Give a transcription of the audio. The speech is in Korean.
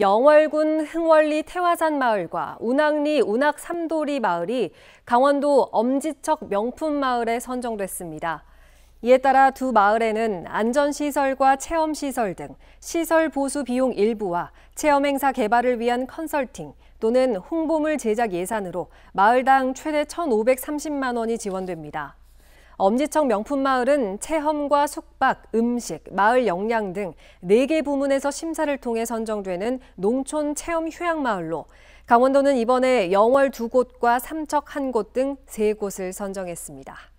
영월군 흥월리 태화산 마을과 운악리 운악 삼돌이 마을이 강원도 엄지척 명품 마을에 선정됐습니다. 이에 따라 두 마을에는 안전시설과 체험시설 등 시설 보수 비용 일부와 체험행사 개발을 위한 컨설팅 또는 홍보물 제작 예산으로 마을당 최대 1,530만 원이 지원됩니다. 엄지청 명품마을은 체험과 숙박, 음식, 마을 역량 등 4개 부문에서 심사를 통해 선정되는 농촌 체험 휴양마을로 강원도는 이번에 영월 2곳과 삼척 1곳 등 3곳을 선정했습니다.